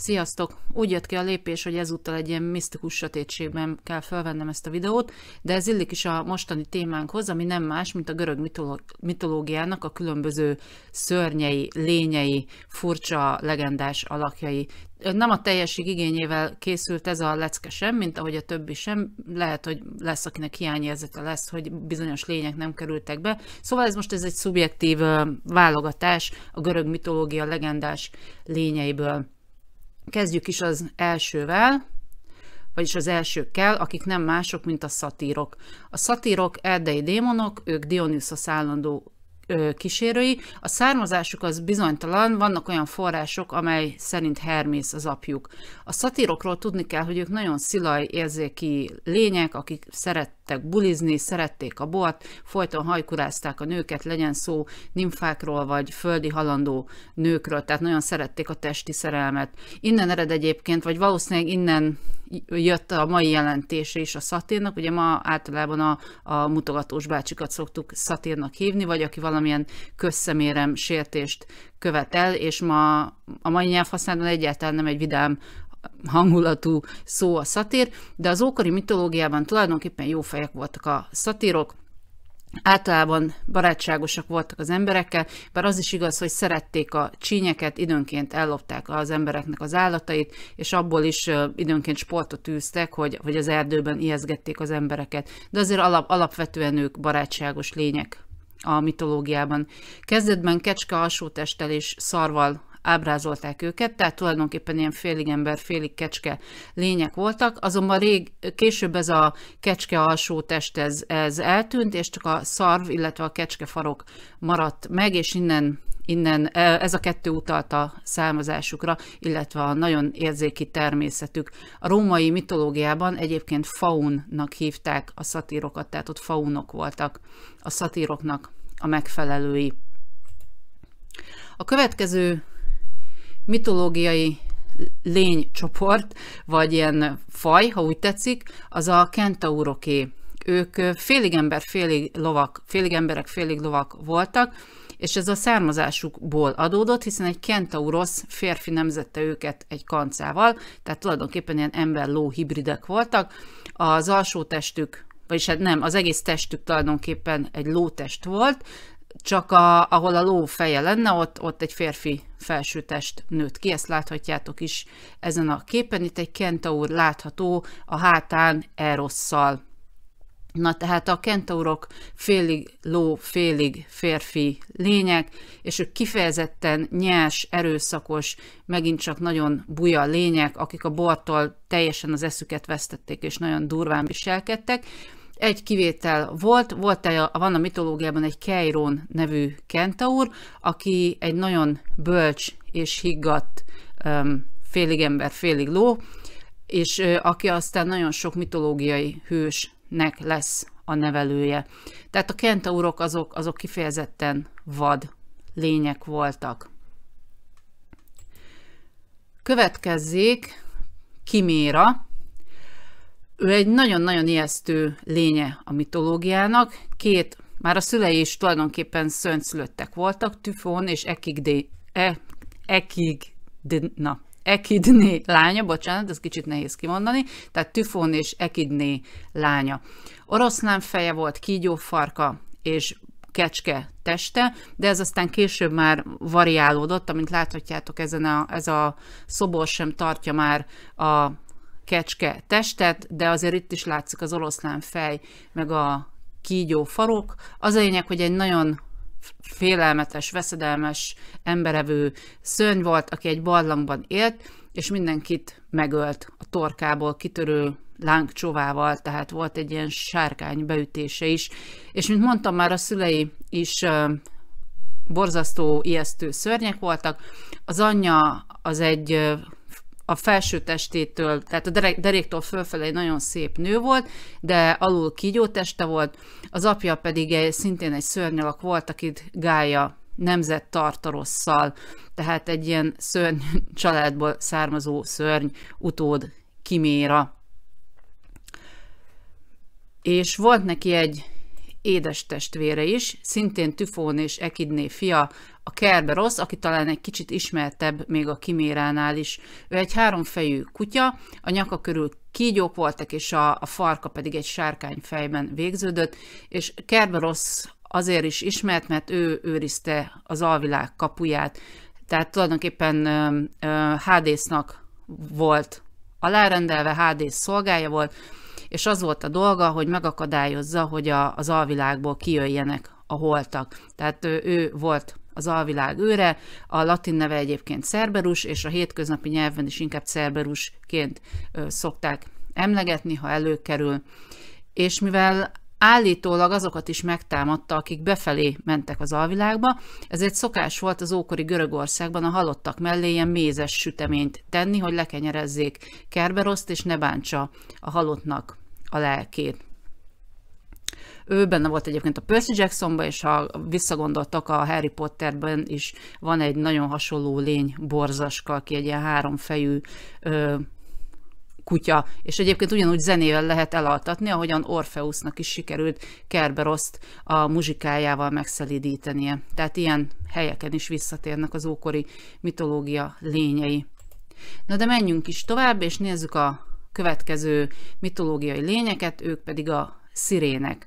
Sziasztok! Úgy jött ki a lépés, hogy ezúttal egy ilyen misztikus sötétségben kell felvennem ezt a videót, de ez illik is a mostani témánkhoz, ami nem más, mint a görög mitológiának a különböző szörnyei, lényei, furcsa, legendás alakjai. Nem a teljesség igényével készült ez a lecke sem, mint ahogy a többi sem. Lehet, hogy lesz, akinek hiányérzete lesz, hogy bizonyos lények nem kerültek be. Szóval ez most ez egy szubjektív válogatás a görög mitológia legendás lényeiből. Kezdjük is az elsővel, vagyis az elsőkkel, akik nem mások, mint a szatírok. A szatírok erdei démonok, ők Dionysos állandó kísérői. A származásuk az bizonytalan, vannak olyan források, amely szerint Hermész az apjuk. A szatírokról tudni kell, hogy ők nagyon szilaj érzéki lények, akik szeret szerettek bulizni, szerették a bort, folyton hajkurázták a nőket, legyen szó nimfákról vagy földi halandó nőkről, tehát nagyon szerették a testi szerelmet. Innen ered egyébként, vagy valószínűleg innen jött a mai jelentése is a szatírnak, ugye ma általában a, a mutogatós bácsikat szoktuk szatírnak hívni, vagy aki valamilyen közszemérem sértést követel, és ma a mai nyelvhasználatban egyáltalán nem egy vidám hangulatú szó a szatír, de az ókori mitológiában tulajdonképpen jó fejek voltak a szatírok, Általában barátságosak voltak az emberekkel, bár az is igaz, hogy szerették a csínyeket, időnként ellopták az embereknek az állatait, és abból is időnként sportot űztek, hogy, hogy az erdőben ijeszgették az embereket. De azért alap, alapvetően ők barátságos lények a mitológiában. Kezdetben kecske alsó testtel és szarval ábrázolták őket, tehát tulajdonképpen ilyen félig ember, félig kecske lények voltak, azonban rég, később ez a kecske alsó test ez, ez eltűnt, és csak a szarv, illetve a kecske farok maradt meg, és innen innen e, ez a kettő utalta származásukra, illetve a nagyon érzéki természetük. A római mitológiában egyébként faunnak hívták a szatírokat, tehát ott faunok voltak a szatíroknak a megfelelői. A következő mitológiai lénycsoport, vagy ilyen faj, ha úgy tetszik, az a kentauroké. Ők félig ember, félig lovak, félig emberek, félig lovak voltak, és ez a származásukból adódott, hiszen egy kentaurosz férfi nemzette őket egy kancával, tehát tulajdonképpen ilyen ember-ló hibridek voltak. Az alsó testük vagyis hát nem, az egész testük tulajdonképpen egy lótest volt, csak a, ahol a ló feje lenne, ott, ott egy férfi felsőtest nőtt ki, ezt láthatjátok is ezen a képen. Itt egy kentaur látható a hátán erosszal. Na tehát a kentaurok félig ló, félig férfi lények, és ők kifejezetten nyers, erőszakos, megint csak nagyon buja lények, akik a bortól teljesen az eszüket vesztették, és nagyon durván viselkedtek. Egy kivétel volt, volt a, van a mitológiában egy Keiron nevű kentaur, aki egy nagyon bölcs és higgadt um, félig ember, félig ló, és uh, aki aztán nagyon sok mitológiai hősnek lesz a nevelője. Tehát a kentaurok azok, azok kifejezetten vad lények voltak. Következzék Kiméra, ő egy nagyon-nagyon ijesztő lénye a mitológiának. Két, már a szülei is tulajdonképpen szöntszülöttek voltak, Tyfon és Ekigdé, e, na, Ekidné lánya, bocsánat, ez kicsit nehéz kimondani, tehát Tyfon és Ekidné lánya. Oroszlán feje volt, kígyó farka és kecske teste, de ez aztán később már variálódott, amint láthatjátok, ezen a, ez a szobor sem tartja már a kecske testet, de azért itt is látszik az oroszlán fej, meg a kígyó farok. Az a lényeg, hogy egy nagyon félelmetes, veszedelmes, emberevő szörny volt, aki egy barlangban élt, és mindenkit megölt a torkából kitörő lángcsovával, tehát volt egy ilyen sárkány beütése is. És mint mondtam már, a szülei is borzasztó, ijesztő szörnyek voltak. Az anyja az egy a felső testétől, tehát a deréktől fölfelé egy nagyon szép nő volt, de alul kígyó teste volt, az apja pedig egy, szintén egy szörnyalak volt, akit Gája nemzet tartarosszal, tehát egy ilyen szörny családból származó szörny utód kiméra. És volt neki egy édes testvére is, szintén Tüfón és Ekidné fia, a Kerberosz, aki talán egy kicsit ismertebb még a Kiméránál is. Ő egy háromfejű kutya, a nyaka körül kígyók voltak, és a, a farka pedig egy sárkány fejben végződött, és Kerberosz azért is ismert, mert ő őrizte az alvilág kapuját, tehát tulajdonképpen Hádésznak volt alárendelve, Hádész szolgája volt, és az volt a dolga, hogy megakadályozza, hogy a, az alvilágból kijöjjenek a holtak. Tehát ő, ő volt az alvilág őre, a latin neve egyébként Cerberus, és a hétköznapi nyelven is inkább Cerberusként szokták emlegetni, ha előkerül. És mivel állítólag azokat is megtámadta, akik befelé mentek az alvilágba, ezért szokás volt az ókori Görögországban a halottak mellé ilyen mézes süteményt tenni, hogy lekenyerezzék Kerberoszt, és ne bántsa a halottnak a lelkét. Ő benne volt egyébként a Percy Jacksonban, és ha visszagondoltak a Harry Potterben is, van egy nagyon hasonló lény, borzaska, aki egy ilyen háromfejű ö, kutya, és egyébként ugyanúgy zenével lehet elaltatni, ahogyan Orfeusnak is sikerült Kerberoszt a muzsikájával megszelidítenie. Tehát ilyen helyeken is visszatérnek az ókori mitológia lényei. Na de menjünk is tovább, és nézzük a következő mitológiai lényeket, ők pedig a szirének.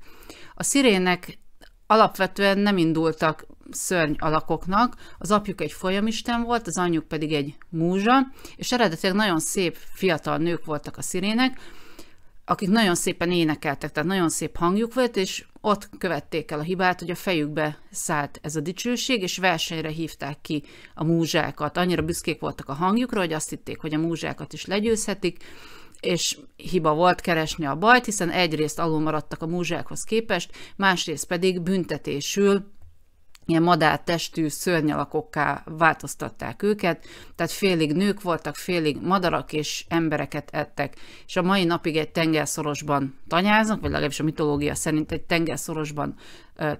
A szirének alapvetően nem indultak szörny alakoknak, az apjuk egy folyamisten volt, az anyjuk pedig egy múzsa, és eredetileg nagyon szép fiatal nők voltak a szirének, akik nagyon szépen énekeltek, tehát nagyon szép hangjuk volt, és ott követték el a hibát, hogy a fejükbe szállt ez a dicsőség, és versenyre hívták ki a múzsákat. Annyira büszkék voltak a hangjukra, hogy azt hitték, hogy a múzsákat is legyőzhetik, és hiba volt keresni a bajt, hiszen egyrészt alul maradtak a múzsákhoz képest, másrészt pedig büntetésül ilyen madártestű szörnyalakokká változtatták őket, tehát félig nők voltak, félig madarak és embereket ettek. És a mai napig egy tengerszorosban tanyáznak, vagy legalábbis a mitológia szerint egy tengerszorosban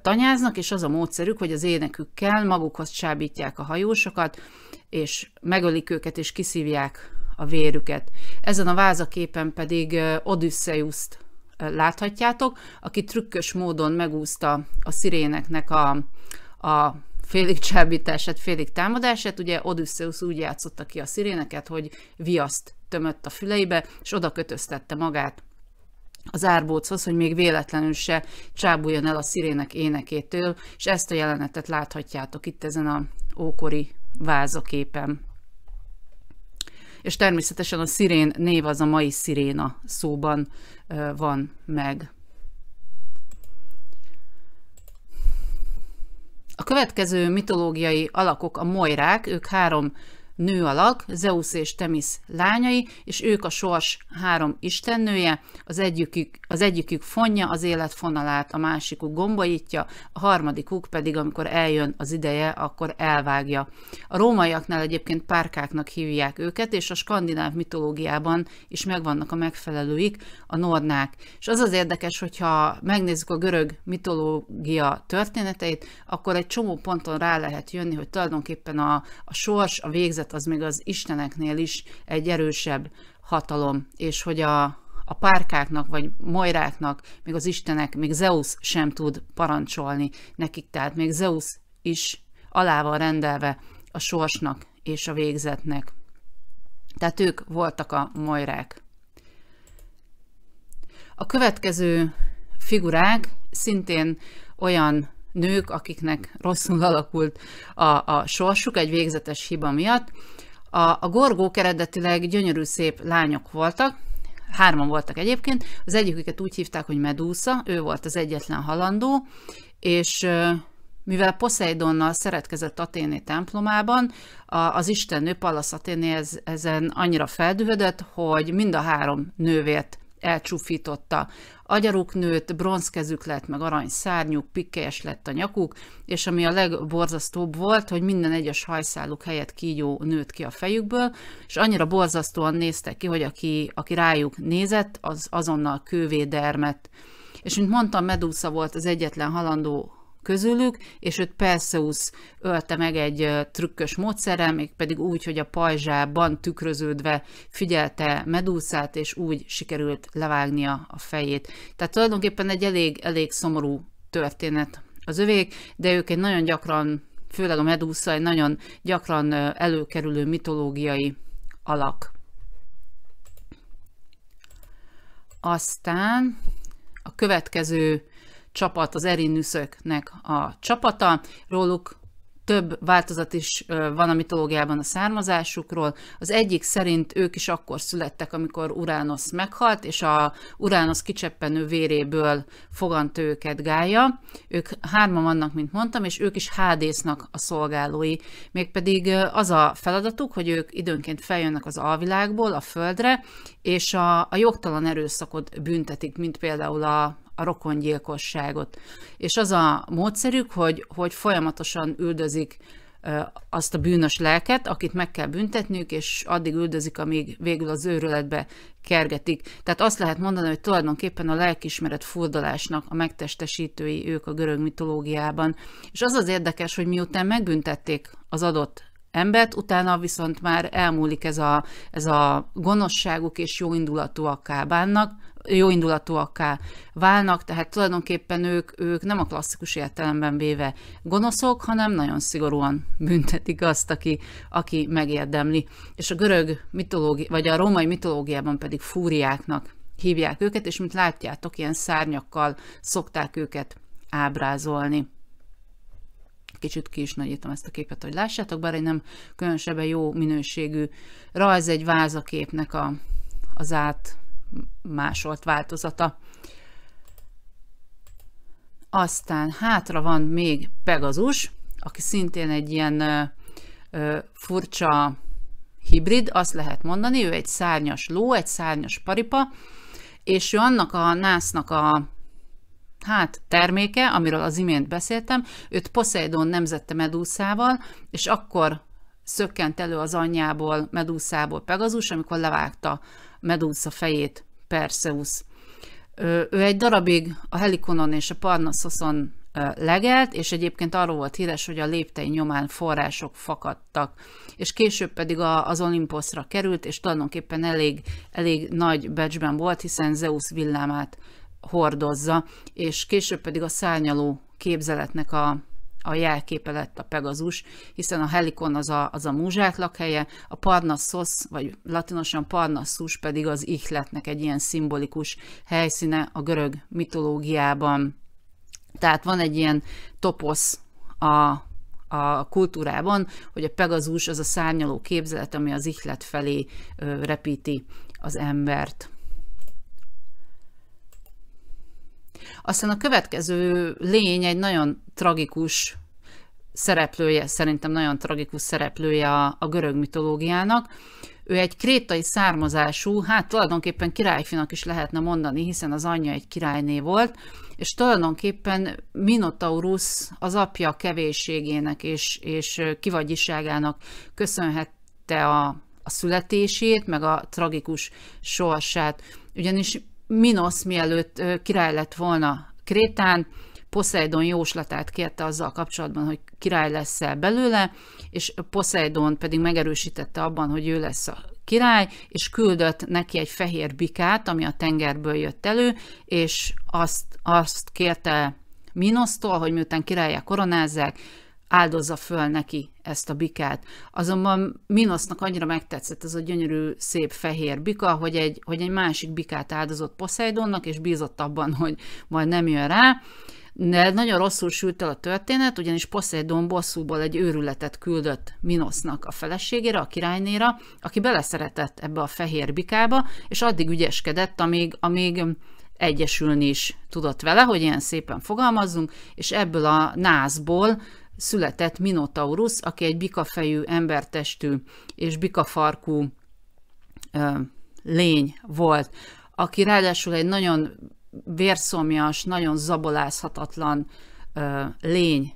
tanyáznak, és az a módszerük, hogy az énekükkel magukhoz csábítják a hajósokat, és megölik őket, és kiszívják a vérüket. Ezen a vázaképen pedig Odysseus-t láthatjátok, aki trükkös módon megúszta a sziréneknek a, a félig csábítását, félig támadását. Ugye Odysseus úgy játszotta ki a sziréneket, hogy viaszt tömött a füleibe, és oda kötöztette magát az árbóchoz, hogy még véletlenül se csábuljon el a szirének énekétől, és ezt a jelenetet láthatjátok itt ezen a ókori vázaképen és természetesen a szirén név az a mai sziréna szóban van meg. A következő mitológiai alakok a mojrák, ők három nő alak, Zeus és Temis lányai, és ők a sors három istennője, az egyikük, az egyikük fonja az élet fonalát, a másikuk gombolítja, a harmadikuk pedig, amikor eljön az ideje, akkor elvágja. A rómaiaknál egyébként párkáknak hívják őket, és a skandináv mitológiában is megvannak a megfelelőik, a nornák. És az az érdekes, hogyha megnézzük a görög mitológia történeteit, akkor egy csomó ponton rá lehet jönni, hogy tulajdonképpen a, a sors, a végzet helyzet az még az isteneknél is egy erősebb hatalom, és hogy a, a párkáknak vagy majráknak, még az istenek, még Zeus sem tud parancsolni nekik, tehát még Zeus is alá van rendelve a sorsnak és a végzetnek. Tehát ők voltak a majrák. A következő figurák szintén olyan nők, akiknek rosszul alakult a, a sorsuk egy végzetes hiba miatt. A, a gorgók eredetileg gyönyörű szép lányok voltak, hárman voltak egyébként, az egyiküket úgy hívták, hogy Medúsa, ő volt az egyetlen halandó, és mivel Poseidonnal szeretkezett Aténé templomában, az istennő Pallas Aténé ez, ezen annyira feldühödött, hogy mind a három nővért elcsúfította. Agyaruk nőtt, bronzkezük lett, meg arany szárnyuk, pikkelyes lett a nyakuk, és ami a legborzasztóbb volt, hogy minden egyes hajszáluk helyett kígyó nőtt ki a fejükből, és annyira borzasztóan néztek ki, hogy aki, aki rájuk nézett, az azonnal kővé dermet, És mint mondtam, Medúza volt az egyetlen halandó közülük, és őt Perseus ölte meg egy trükkös módszerrel, mégpedig úgy, hogy a pajzsában tükröződve figyelte Medúszát, és úgy sikerült levágnia a fejét. Tehát tulajdonképpen egy elég, elég szomorú történet az övék, de ők egy nagyon gyakran, főleg a Medúsza egy nagyon gyakran előkerülő mitológiai alak. Aztán a következő csapat, az erinűszöknek a csapata. Róluk több változat is van a mitológiában a származásukról. Az egyik szerint ők is akkor születtek, amikor Uránosz meghalt, és a Uránosz kicseppenő véréből fogant őket Gája. Ők hárman vannak, mint mondtam, és ők is Hádésznak a szolgálói. Mégpedig az a feladatuk, hogy ők időnként feljönnek az alvilágból, a földre, és a, a jogtalan erőszakot büntetik, mint például a a rokongyilkosságot. És az a módszerük, hogy, hogy folyamatosan üldözik azt a bűnös lelket, akit meg kell büntetniük, és addig üldözik, amíg végül az őrületbe kergetik. Tehát azt lehet mondani, hogy tulajdonképpen a lelkismeret furdalásnak a megtestesítői ők a görög mitológiában. És az az érdekes, hogy miután megbüntették az adott embert, utána viszont már elmúlik ez a, ez a gonoszságuk és jóindulatúakká bánnak, jóindulatúakká válnak, tehát tulajdonképpen ők, ők nem a klasszikus értelemben véve gonoszok, hanem nagyon szigorúan büntetik azt, aki, aki megérdemli. És a görög mitológia, vagy a római mitológiában pedig fúriáknak hívják őket, és mint látjátok, ilyen szárnyakkal szokták őket ábrázolni. Kicsit ki is nagyítom ezt a képet, hogy lássátok, bár egy nem különösebben jó minőségű rajz egy vázaképnek a, az át másolt változata. Aztán hátra van még Pegazus, aki szintén egy ilyen ö, ö, furcsa hibrid, azt lehet mondani, ő egy szárnyas ló, egy szárnyas paripa, és ő annak a násznak a hát terméke, amiről az imént beszéltem, őt Poseidon nemzette medúszával, és akkor szökkent elő az anyjából, medúszából Pegazus, amikor levágta Medúza fejét, Perseus. Ő, ő egy darabig a Helikonon és a Parnassoson legelt, és egyébként arról volt híres, hogy a léptei nyomán források fakadtak, és később pedig a, az Olimposzra került, és tulajdonképpen elég, elég nagy becsben volt, hiszen Zeus villámát hordozza, és később pedig a szárnyaló képzeletnek a, a jelképe lett a Pegazus, hiszen a Helikon az a, az a múzsák lakhelye, a Parnassos, vagy latinosan Parnassus pedig az ihletnek egy ilyen szimbolikus helyszíne a görög mitológiában. Tehát van egy ilyen toposz a a kultúrában, hogy a Pegazus az a szárnyaló képzelet, ami az ihlet felé repíti az embert. Aztán a következő lény egy nagyon tragikus szereplője, szerintem nagyon tragikus szereplője a, a görög mitológiának. Ő egy krétai származású, hát tulajdonképpen királyfinak is lehetne mondani, hiszen az anyja egy királyné volt, és tulajdonképpen Minotaurus az apja kevéségének és, és kivagyiságának köszönhette a, a születését, meg a tragikus sorsát. Ugyanis Minosz mielőtt király lett volna Krétán, Poseidon jóslatát kérte azzal kapcsolatban, hogy király lesz-e belőle, és Poseidon pedig megerősítette abban, hogy ő lesz a király, és küldött neki egy fehér bikát, ami a tengerből jött elő, és azt, azt kérte Minosztól, hogy miután királyá koronázzák, áldozza föl neki ezt a bikát. Azonban Minosznak annyira megtetszett ez a gyönyörű, szép fehér bika, hogy egy, hogy egy másik bikát áldozott Poseidonnak, és bízott abban, hogy majd nem jön rá. De nagyon rosszul sült el a történet, ugyanis Poseidon bosszúból egy őrületet küldött Minosznak a feleségére, a királynéra, aki beleszeretett ebbe a fehér bikába, és addig ügyeskedett, amíg, amíg egyesülni is tudott vele, hogy ilyen szépen fogalmazzunk, és ebből a názból született Minotaurus, aki egy bikafejű, embertestű és bikafarkú lény volt, aki ráadásul egy nagyon vérszomjas, nagyon zabolázhatatlan ö, lény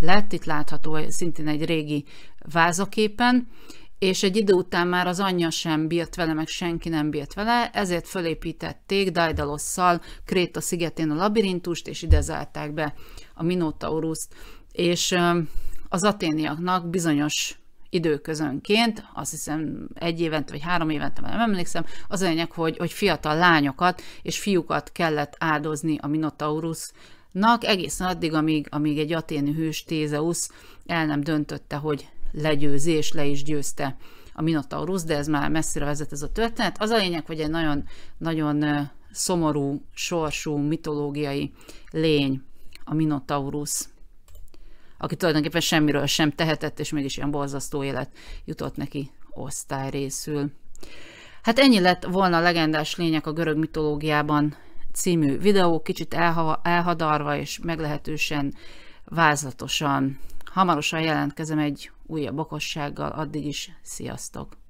lett, itt látható szintén egy régi vázaképen, és egy idő után már az anyja sem bírt vele, meg senki nem bírt vele, ezért fölépítették Daidalosszal Kréta szigetén a labirintust, és ide zárták be a Minotauruszt és az aténiaknak bizonyos időközönként, azt hiszem egy évente vagy három évente, már nem emlékszem, az a lényeg, hogy, hogy fiatal lányokat és fiúkat kellett áldozni a Minotaurus Nak egészen addig, amíg, amíg egy aténi hős Tézeusz el nem döntötte, hogy legyőzi, és le is győzte a Minotaurus, de ez már messzire vezet ez a történet. Az a lényeg, hogy egy nagyon, nagyon szomorú, sorsú, mitológiai lény a Minotaurus aki tulajdonképpen semmiről sem tehetett, és mégis ilyen borzasztó élet jutott neki osztály részül. Hát ennyi lett volna a legendás lények a görög mitológiában című videó, kicsit elha- elhadarva és meglehetősen vázlatosan. Hamarosan jelentkezem egy újabb okossággal, addig is sziasztok!